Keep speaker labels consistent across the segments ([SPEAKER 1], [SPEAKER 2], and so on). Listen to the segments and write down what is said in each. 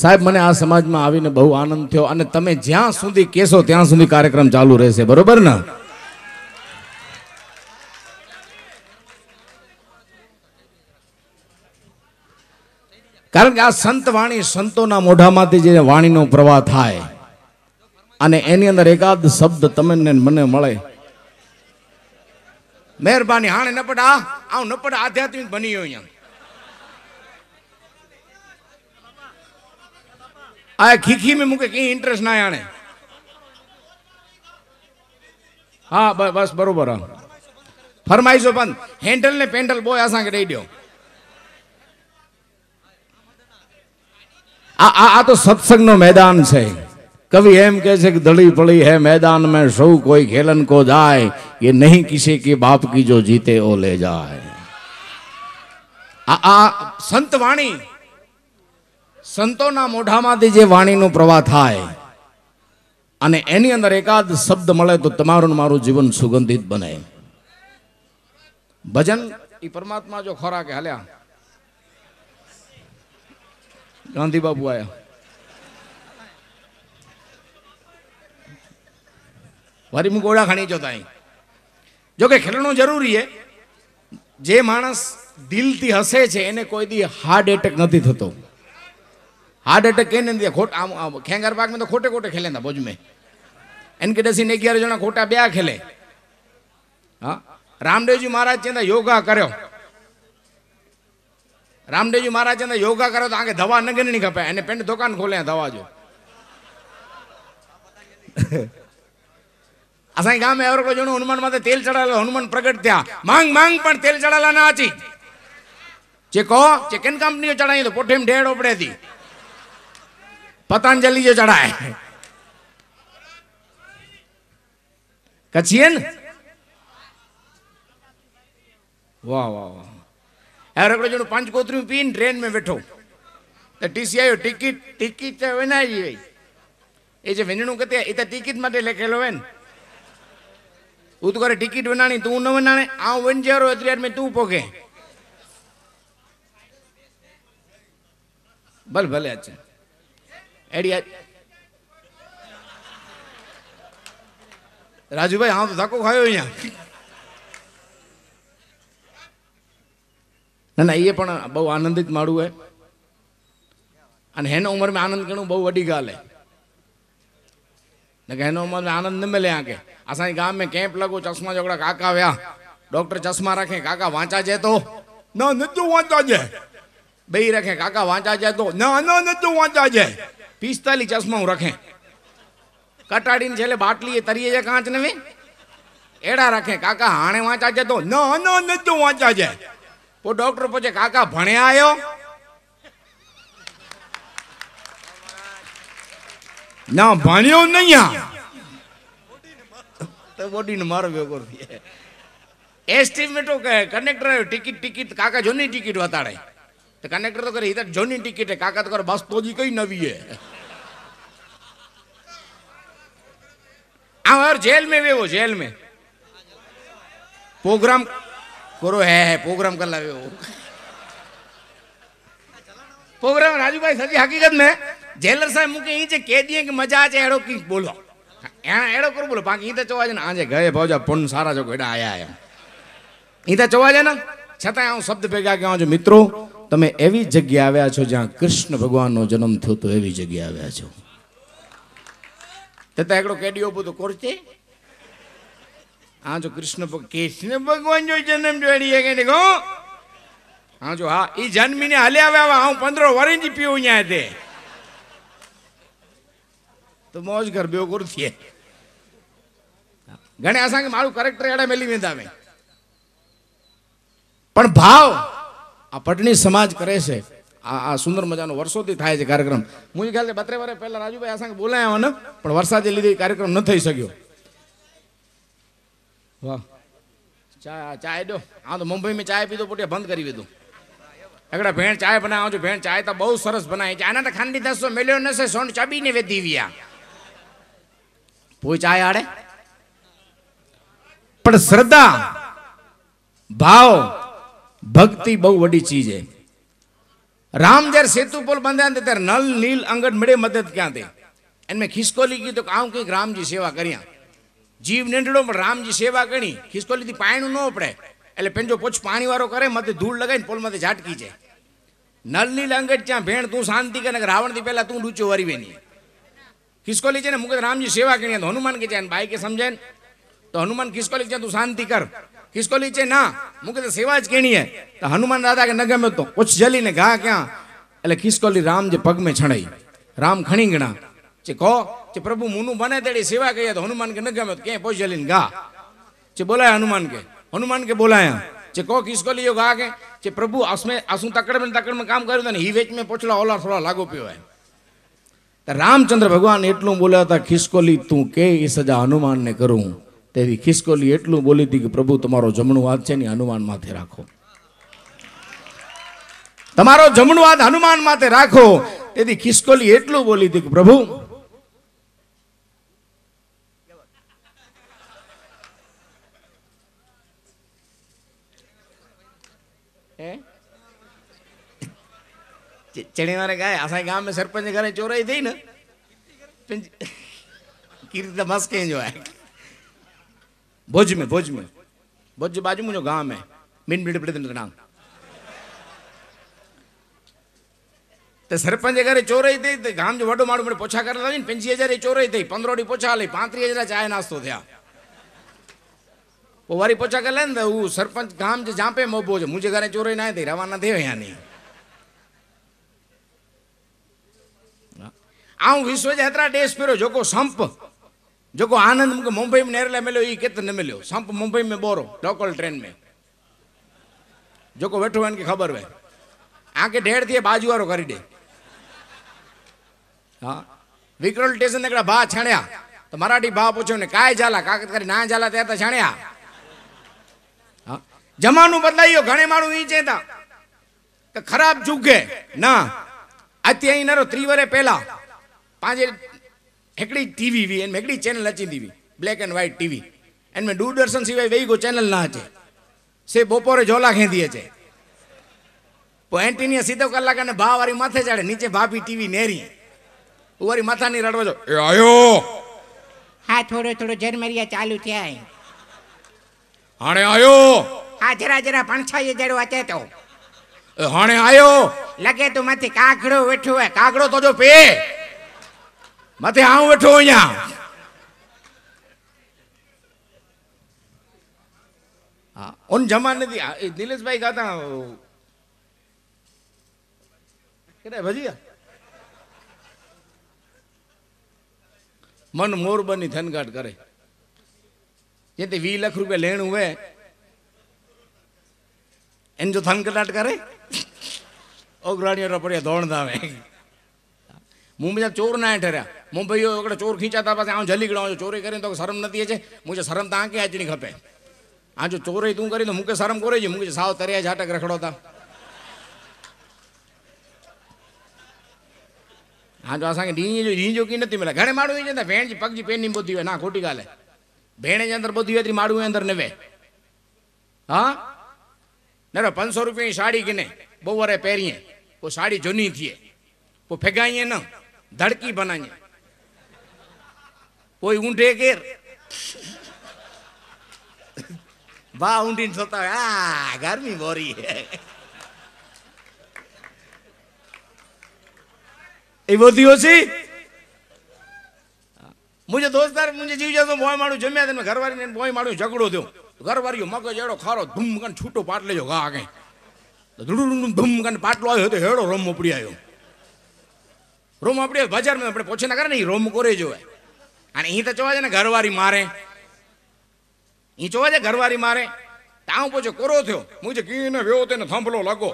[SPEAKER 1] સાહેબ મને આ સમાજમાં આવીને બહુ આનંદ થયો અને તમે જ્યાં સુધી કેશો ત્યાં સુધી કાર્યક્રમ ચાલુ રહેશે બરોબર ને કારણ કે આ સંત વાણી સંતોના મોઢામાંથી જે વાણીનો પ્રવાહ થાય અને એની અંદર એકાદ શબ્દ તમને મને મળે મહેરબાની હાણે નપટ આ આવું નપટ આધ્યાત્મિક બની ગયો અહીંયા આ खीखी में मूंखे कहीं इंटरेस्ट ना आने हाँ हा बसि बराबरि हाँ। फरमाइशो बंद हैंडल ने पेंडल पोइ के ॾेई ॾियो आ, आ, તો સત્સંગનો મેદાન છે કવિ એમ કહે છે કે ધડી पड़ी है मैदान में સૌ कोई खेलन को जाए ये नहीं किसी के बाप की जो जीते वो ले जाए आ, आ संत वाणी સંતોના મોઢામાંથી જે વાણીનો પ્રવાહ થાય અને એની અંદર એકાદ શબ્દ મળે તો તમારું મારું જીવન સુગંધિત બને ભજન એ પરમાત્મા જો ખોરાક હાલ્યા ગાંધી બાબુ આયા વરી હું ગોળા ખાણી જો ત્યાં જોકે ખેલણું જરૂરી છે જે માણસ દિલથી હસે છે એને કોઈ દી હાર્ટ એટેક નથી થતો हार्ट अटैक कहने दिया खोट खेंगर बाग में तो खोटे खोटे खेले था भुज में इनके दसी ने ग्यारह जना खोटा ब्या खेले हाँ रामदेव जी महाराज चवंदा योगा करो रामदेव जी महाराज चवंदा योगा करो तो आगे दवा न गिनणी खपे अने पिंड दुकान खोले दवा जो असांजे गांव में अवरो ॼणो हनुमान मथे तेल चढ़ायल हनुमान प्रगट थिया मांग मांग पण तेल चढ़ायल न अची चेको चिकन कंपनी जो चढ़ाई तो पुठे में ढेड़ ओपड़े थी पतंजलि जो चढ़ाए कचियन वाह वाह वाह ऐं हिकिड़ो ॼणो पंज कोतरियूं पीन ट्रेन में वेठो त टी सी आयो टिकिट टिकिट त विञाइजी वई हे जे वञिणो किथे आहे हे त टिकिट मथे लिखियलु आहिनि हू तूं करे टिकिट विञाणी तूं न विञाणे आउं वञिजे वारो एतिरी में तूं पोखे भले भले अचनि એડિયા રાજુભાઈ હા તો ધક્કો ખાયો અહીંયા ના ના એ પણ બહુ આનંદિત માળું હે અને હેનો ઉંમરમાં આનંદ ગણું બહુ વડી ગાલે ને હેનો ઉંમરમાં આનંદ ન મળે આંકે અસાંજ ગામ મેં કેમ્પ લગો ચશ્મા જોગડા કાકા વ્યા ડોક્ટર ચશ્મા રાખે કાકા વાંચા જે તો ના નતું વાંચા જે બે રાખે કાકા વાંચા જે તો ના ના નતું વાંચા જે પિસ્તાલીસ ચશ્મા હું રખે કટાડીને છેલ્લે બાટલી તરીએ છે કાંચ ને એડા રાખે કાકા હાણે વાંચા છે તો ન ન ન તો વાંચા છે પો ડોક્ટર પૂછે કાકા ભણ્યા આવ્યો ના ભણ્યો નહીં તો બોડીને મારો ભેગો એસ્ટિમેટો કહે કનેક્ટર આવ્યો ટિકિટ ટિકિટ કાકા જોની ટિકિટ વતાડે तो कनेक्टर तो करे इधर जोनी टिकट है काका तो कर बस तो जी જી नवी है હે और जेल में वे वो जेल में प्रोग्राम करो है, है प्रोग्राम कर लावे वो प्रोग्राम राजू भाई सच्ची हकीकत में जेलर साहब मुके ई जे कह दिए कि मजा आ जाए एड़ो की बोलो यहाँ एड़ो करो बोलो बाकी ई तो चोवा ना आजे गए भौजा पुन सारा जो गड़ा आया है ई तो चोवा ना छता हूं शब्द पे गया के जो मित्रों તમે એવી જગ્યા આવ્યા છો જ્યાં કૃષ્ણ ભગવાનનો જન્મ થયો તો એવી જગ્યા આવ્યા છો તથા એકડો કેડીઓ બધો કોરચે હા જો કૃષ્ણ કૃષ્ણ ભગવાન જો જન્મ જો એડી કે ગો હા જો હા એ જન્મીને હાલે આવે હું પંદરો વરેજી પીવું ન્યા તે તો મોજ કર બેવ કુર થયે ઘણે અસાંગે મારું કરેક્ટર એડા મેલી વેંદા મેં પણ ભાવ આ પટણી સમાજ કરે છે આ સુંદર મજાનો વર્ષોથી થાય છે કાર્યક્રમ હું ખ્યાલ છે બત્રે વર્ષ પહેલાં રાજુભાઈ આ સંગે બોલાયા ને પણ વરસાદે લીધે કાર્યક્રમ ન થઈ શક્યો વાહ ચા ચાય દો હા તો મુંબઈમાં ચાય પીધો પોતે બંધ કરી દીધું એકડા ભેણ ચાય બનાવો છું ભેણ ચાય તો બહુ સરસ બનાવી છે આના તો ખાંડી દસો મેલ્યો નશે સોન ચાબીને વેધી વ્યા પોઈ ચાય આડે પણ શ્રદ્ધા ભાવ ભક્તિ બહુ વડી ચીજ હે રામ જ્યારે સેતુ પોલ બંધાય ને ત્યારે નલ નીલ અંગડ મળે મદદ ક્યાં તે એને મેં ખિસકોલી કીધું કે આમ કંઈક રામજી સેવા કર્યા જીવ નેંડડો પણ રામજી સેવા કરી ખિસકોલીથી પાણીનું ન પડે એટલે પેંજો પોચ પાણીવાળો કરે મતે ધૂળ લગાવીને પોલમાંથી ઝાટકી જાય નલની લંગટ ત્યાં ભેણ તું શાંતિ કરે રાવણથી પહેલાં તું લૂચો વરી વેની ખિસકોલી છે ને મુકે રામજી સેવા કરી હનુમાન કે છે બાઈ કે સમજાય તો હનુમાન ખિસકોલી છે તું શાંતિ કર किसको लीचे ना मुख्य तो सेवाज केणी है तो हनुमान दादा के न गमे तो कुछ जली ने घा क्या अले किसको ली राम जे पग में छणई राम खणी गणा चे को चे प्रभु मुनु बने तेरी सेवा कही तो हनुमान के न गमे तो के पोछ जली ने घा चे बोला हनुमान के हनुमान के बोलाया चे को किसको लियो घा के चे प्रभु असमें असु तकड़ में काम करो में पोछला ओला थोड़ा रामचंद्र भगवान एटलू बोला खिसकोली तू के सजा हनुमान ने करूं તેથી ખિસકોલી એટલું બોલી હતી કે પ્રભુ તમારો જમણું હાથ છે ને હનુમાન માથે રાખો તમારો જમણું હાથ હનુમાન માથે રાખો તેથી ખિસકોલી એટલું બોલી હતી કે પ્રભુ ચણી વાरे गाय असांजे ગામે સરપંચ सरपंच ચોરાઈ चोराई थी न कीर्ति त જોવાય भुज में भुज में भुज जे बाजू मुंहिंजो गांव आहे मिन मिट बिड़ नांग त सरपंच जे घर चोर ई अथई त गाम जो वॾो माण्हू मिड़े पोछा करे था वञनि पंजवीह हज़ार जी चोर ई अथई पंद्रहों ॾींहुं पोछा हलई पंटीह हज़ार चांहि नाश्तो थिया पोइ वरी पोछा करे लाहिनि त हू सरपंच गाम जे जांपे मोबो जो मुंहिंजे घर चोर ई न आहे अथई रवाना थियो या नी ऐं विश्व जा हेतिरा ॾेस पियो जेको संप जेको आनंद मूंखे मुंबई में नेरल मिलियो हीउ किथे न मिलियो संप मुंबई में ॿोरो लोकल ट्रेन में जेको वेठो हिनखे ख़बर हुई आंखे डेढ़ थिए बाजू वारो करे ॾे हा विक्रोल स्टेशन हिकिड़ा भाउ छणिया त मराठी भाउ पुछियो ने काए जाला काकत करे ना जाला ते त छणिया हा જમાનું બદલાઈ ગયો ઘણે માણું એ ચેતા કે ખરાબ જુગે ના અત્યારે નરો ત્રીવરે પહેલા પાંજે હેકડી ટીવી વી એને હેકડી ચેનલ હચી દીવી બ્લેક એન્ડ વ્હાઇટ ટીવી એને મેં દૂરદર્શન સિવાય વેગો ચેનલ ના હચે સે બપોરે ઝોલા ખેંધીએ છે એન્ટીની સીધો કલાક અને ભા વારી
[SPEAKER 2] માથે ચડે નીચે ભાભી ટીવી નેરી ઉવારી માથાની રડવા જો એ આયો હા થોડો થોડો જરમરિયા ચાલુ થયા
[SPEAKER 1] હાણે આયો
[SPEAKER 2] હા જરા જરા પણછાઈએ જડો વાંચે તો
[SPEAKER 1] હાણે આયો
[SPEAKER 2] લગે તો માથે કાગડો વેઠો હોય કાગડો તો જો પે માથે આવું બેઠો અહીંયા
[SPEAKER 1] ઓન જમા નથી નિલેશભાઈ ગાતા કેટલા ભજીયા મન મોર બની થનગાટ કરે જે તે વી લાખ રૂપિયા લેણ હોય એને જો થનગટાટ કરે ઓગરાણીઓ પડ્યા ધોણ ધામે મુંબઈ ચોર ના ઠર્યા મુંબઈઓ એકડે ચોર ખીંચાતા પાસે આમ જલી ગયો ચોરી કરીને તો શરમ નથી છે મુજે શરમ તો આંકે આચણી ખપે આ જો ચોરી તું કરી તો મૂકે શરમ કરે છે મૂકે સાવ તર્યા ઝાટક રખડોતા હા જો અસાંગે ડીંજી જો ડીંજો કી નથી મળે ઘણે માડું જતા ભેણ પગજી પેનની બોધી હોય ના ખોટી ગાલે ભેણે અંદર બોધી હોય માડું અંદર નવે હા ના પાંચસો રૂપિયાની સાડી કીને બહુ વારે પહેરીએ કો સાડી જોની થઈએ કો ફેગાઈએ ન धड़की बनाइए કોઈ ઊંઢે ઘેર બા ઊંડીને જોતા હોય આ ગરમી મોરી એ બધી ઓછી મુજે દોસ્તાર મુજે જીવ જતો મોય માડું જમ્યા તમે ઘરવાળીને મોય માડું ઝઘડો થયો ઘરવાળીઓ મગજ એડો ખારો ધૂમ કન છૂટો પાટ લેજો ગા આગળ ધૂમ કન પાટલો આવ્યો તો હેડો રમો પડી આવ્યો રૂમ આપણે બજારમાં આપણે પોછે ના કરે ને એ રૂમ કોરે જોવે અને એ તો જોવા છે ને ઘરવારી મારે એ જોવા છે ઘરવારી મારે તાવ પોચો કોરો થયો મુજે ઘીને વેવો તેને થંભલો લગો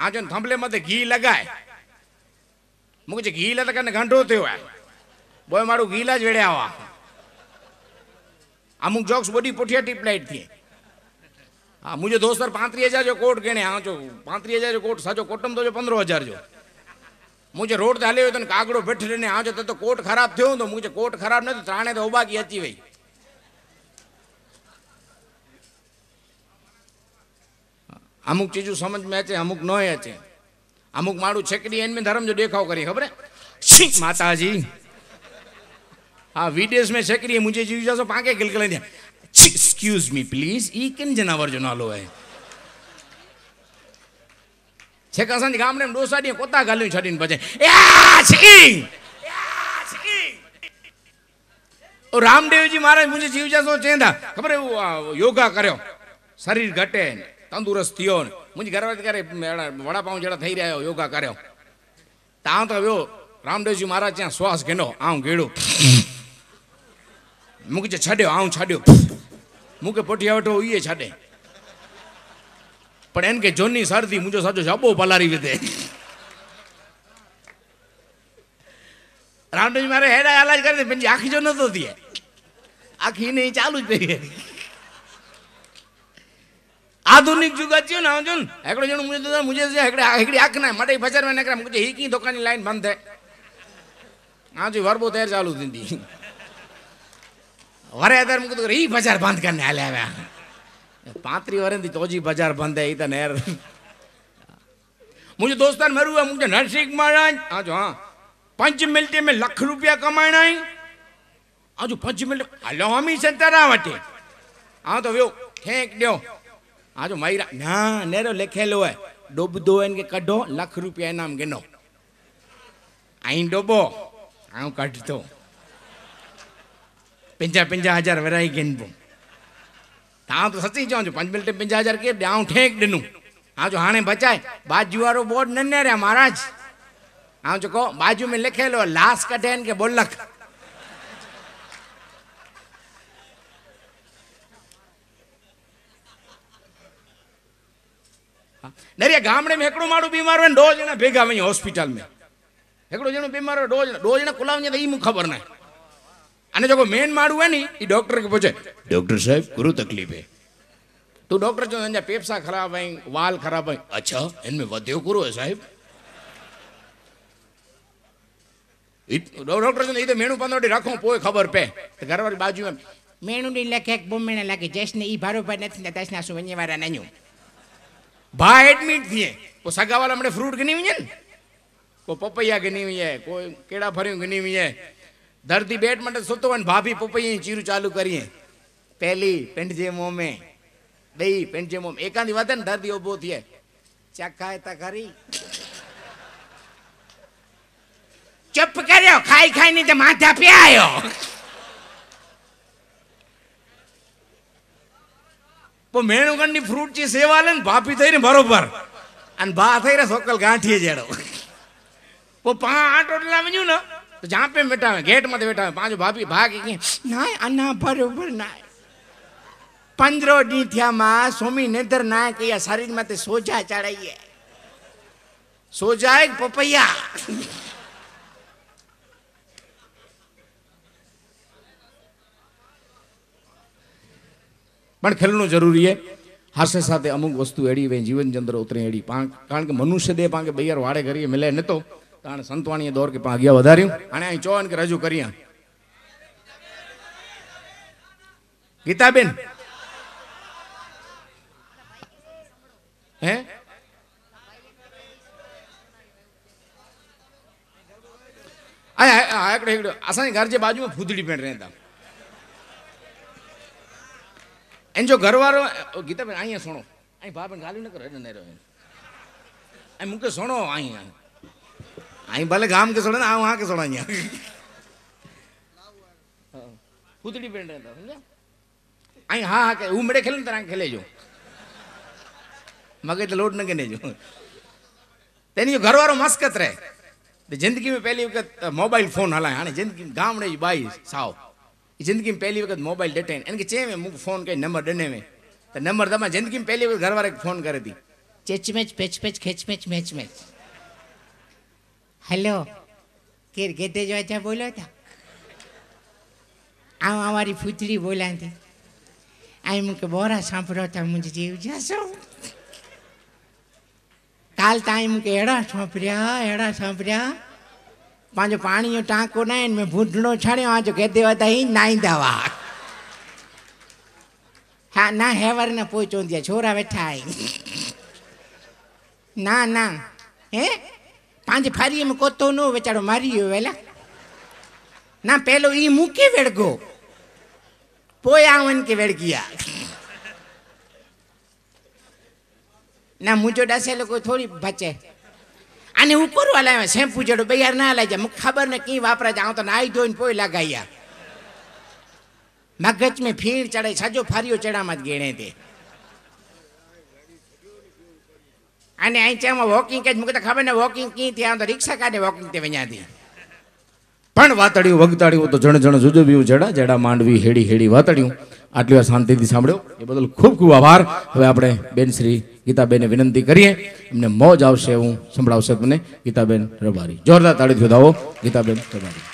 [SPEAKER 1] આ જો થંભલે મતે ઘી લગાય મુજે ઘી લતા કરીને ઘંટો થયો બોય મારું ઘીલા જ વેડે આવા અમુક જોક્સ બધી પોઠિયા ટીપલાઇટ થી હા મુજે દોસ્તર પાંત્રીસ હજાર જો કોટ ગણે હા જો પાંત્રીસ હજાર જો કોટ સાચો કોટમ તો જો પંદર હજાર જો હું જે રોડ ચાલે હોય તો કાગડો બેઠ રહીને આવજો તો તો કોટ ખરાબ થયો તો મુજે કોટ ખરાબ નથી ત્રાણે તો ઉબાકી હતી ભાઈ અમુક ચીજો સમજ મેં છે અમુક નો છે અમુક મારું છેકડી એને ધર્મ જો દેખાવ કરી ખબર છી માતાજી હા વિદેશ મેં છેકરી મુજે જીવ જાશો પાંકે ગિલકલે ને એક્સક્યુઝ મી પ્લીઝ ઈ કેમ જનાવર જો નાલો હોય છે કસંજ ગામડે ડોસા દી કોતા ગાલ્યું છડીને ભજે રામદેવજી મહારાજ મુજે જીવ જાસો ચેંદા ખબર યોગા કર્યો શરીર ઘટે તંદુરસ્ત થયો મુજે ઘરવા કરે વડાપાઉં જેડા થઈ રહ્યા યોગા કર્યો ત્યાં તો વ્યો રામદેવજી મહારાજ ત્યાં શ્વાસ ઘેનો આમ ગેડો મૂકે છડ્યો આમ છાડ્યો મૂકે પોટિયાવટો ઈએ છાડે પણ એને કે જોની સારથી મુજો સાચો જાબો પલારી વિધે રામદેવજી મારે હેડા આલાજ કરી દે પછી આખી જો નતો દે આખી ને ચાલુ જ થઈ આધુનિક જુગ આચ્યો ને આવજો ને એકડો જણ મુજે દાદા મુજે છે એકડે એકડી આંખ ના માટે બજાર માં નકરા મુજે હીકી દુકાનની લાઈન બંધ થાય હાજી વરબો તૈયાર ચાલુ દીધી વરે અત્યારે મૂકતું રી બજાર બંધ કરીને હાલે આવ્યા પાંત્રી વરંદી તોજી બજાર બંધ હે તને યાર मुझे दोस्तान मरू है मुझे नरसिंह महाराज आज हाँ पंच मिनट में लख रुपया कमाना है आज पंच मिनट हलो हमी से तरा वटे हाँ तो व्यू फेंक दो आज मायरा ना नेरो लिखेलो है डूब दो इनके कढ़ो लख रुपया इनाम गिनो आई डोबो आऊं कढ़ दो पंजा पंजा हजार वराई गिनबो तव्हां त सची चवनि पंज मिंट पंजाह हज़ार केरु ॾियाऊं ठेक ॾिनूं हा जो हाणे बचाए बाजू वारो
[SPEAKER 2] बोर्ड न निहारिया महाराज हा जेको बाजू में लिखियलु हो लाश कढाइनि के बोलख
[SPEAKER 1] नरिया ગામડે में हिकिड़ो माण्हू बीमार हुयो ॾो ॼणा भेगा वई हॉस्पिटल में हिकिड़ो ॼणो बीमार हुयो ॾो ॼणा ॾो ॼणा कुला वञे त ई मूंखे ख़बर न आहे અને જો મેન માડું હોય ને એ ડૉક્ટર કે પૂછે ડોક્ટર સાહેબ ગુરુ તકલીફ હે તો ડૉક્ટર જો અંજા પેપસા ખરાબ હૈ વાલ ખરાબ હૈ અચ્છા એનમે વધ્યો ગુરુ હે
[SPEAKER 2] સાહેબ ડૉક્ટર છે એ તો મેણું પંદરટી રાખો પોય ખબર પે ઘરવાળી બાજુ એમ મેણુની લખે બુમેણા લાગે જેસને એ ભારો ભાઈ નથી ને તેસના શું વન્યવારા નહીં ભા એડમિટ થઈએ કો સગાવાલા મને ફ્રૂટ ગની વિયે ને કોઈ પપૈયા ગની વિયે કોઈ કેળા ફર્યું ગની વિયે
[SPEAKER 1] દર્દી બેટ માટે સૂતો હોય ભાભી પપૈયે ચીરું ચાલુ કરીએ પહેલી પેંડજે મોમે
[SPEAKER 2] દઈ પેંડજે મોમે એકાંદી વાત ને દર્દી ઉભો થયે ચખાય તા ખરી ચપ કર્યો ખાઈ ખાઈ ની તે માથા પ્યાયો
[SPEAKER 1] પણ મેણુગણ ની ફ્રૂટ ચી સેવા લે ને ભાભી થઈને બરોબર અને બા થઈને સોકલ ગાંઠીએ જેડો પા આટોટલા મજ્યું ને तो जहाँ पे बैठा हुए गेट मत बैठा हुए पाँच भाभी भागी ना अना बरोबर ना पंद्रह
[SPEAKER 2] डी थिया माँ स्वामी नेदर ना कया शरीर में सोजा चढ़ाइए सोजा एक पपैया
[SPEAKER 1] પણ ખેલનું જરૂરી છે હાસે સાથે અમુક વસ્તુ એડી જીવનચંદ્ર ઉતરી એડી કારણ કે મનુષ્ય દેહ પાંકે બૈયાર વાડે કરીએ મિલે ને તો તાણે સંતવાણીએ દોર કે પણ આગિયા વધાર્યું અને અહીં ચોન કે રજૂ કર્યા ગીતાબેન હે આકડે એકડે અસાંજે ઘર જે બાજુમાં ફૂદડી પેણ રહેતા એન જો ઘરવાળો ગીતાબેન અહીંયા સુણો અહીં ભાભેન ગાલી ન કરો એને નહીં રહ્યો અહીં મૂકે સુણો અહીંયા અહીં ભલે ગામ કે છોડે ને આ વહાં કે છોડા અહીંયા કૂતડી પેન્ટ હતા સમજા અહીં હા હા કે ઉમડે ખેલે ને તારા ખેલે જો મગજ તો લોટ ન કે જો તેની ઘરવાળો મસ્કત રહે જિંદગીમાં પહેલી વખત મોબાઈલ ફોન હલાય હાણે જિંદગી ગામડે બાઈ સાવ જિંદગીમાં પહેલી વખત મોબાઈલ ડટાઈને એને કે ચેમ મૂક ફોન કઈ નંબર ડને મેં
[SPEAKER 2] તો નંબર તમારે જિંદગીમાં પહેલી વખત ઘરવાળા ફોન કરી હતી ચેચમેચ પેચમેચ ખેચમેચ મેચમેચ હલો કેર ગેટે જોતા બોલો તા આમ અમારી ફૂચડી બોલાતી આમ કે બોરા સાંભળો તા મુજ જીવ જશો કાલ ટાઈમ કે એડા સાંભળ્યા એડા સાંભળ્યા પાંજો પાણીનો ટાંકો નાય ને મેં ભૂંઢણો છાણ્યો આજો ગેદે હતા એ નાઈ દાવા હા ના હેવર ને પોચો ત્યાં છોરા બેઠા ના ના હે પાંચ ફારી એમ કોતો નો વેચાડો મારી ગયો વેલા ના પેલો ઈ મૂકી વેડગો પોય આવન કે વેડગીયા ના મુજો ડાસે લોકો થોડી બચે આને ઉપર લાવ્યા શેમ્પુ જેડો બૈયાર યાર ના લાગ્યા મુખ ખબર ને કઈ વાપરા જાઉં તો નાઈ ધોઈને પોઈ લગાયા મગજ મેં ફીણ ચડાય સાજો ફારીઓ ચડામાં જ ગેણે તે અને અહીંચામાં વોકિંગ કે મૂકતા ખબર ને વોકિંગ કી ત્યાં તો રિક્ષા કાઢે વોકિંગ તે ત્યાંથી
[SPEAKER 1] પણ વાતડ્યું વગતાડ્યું તો જણ જણ જુજુ બીયું જડા જડા માંડવી હેડી હેડી વાતડ્યું આટલી વાર શાંતિથી સાંભળ્યો એ બદલ ખૂબ ખૂબ આભાર હવે આપણે બેન શ્રી ગીતાબેનને વિનંતી કરીએ એમને મોજ આવશે એવું સંભળાવશે તમને ગીતાબેન રબારી જોરદાર તાળીથી વધાવો ગીતાબેન રબારી